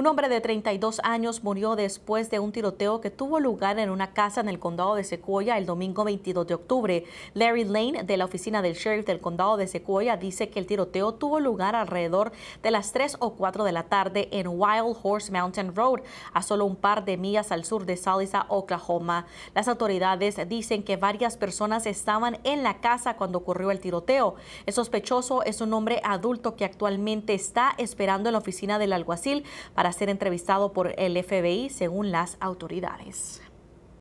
Un hombre de 32 años murió después de un tiroteo que tuvo lugar en una casa en el condado de Sequoia el domingo 22 de octubre. Larry Lane, de la oficina del sheriff del condado de Sequoia, dice que el tiroteo tuvo lugar alrededor de las 3 o 4 de la tarde en Wild Horse Mountain Road, a solo un par de millas al sur de Salisa, Oklahoma. Las autoridades dicen que varias personas estaban en la casa cuando ocurrió el tiroteo. El sospechoso es un hombre adulto que actualmente está esperando en la oficina del alguacil para ser entrevistado por el FBI, según las autoridades.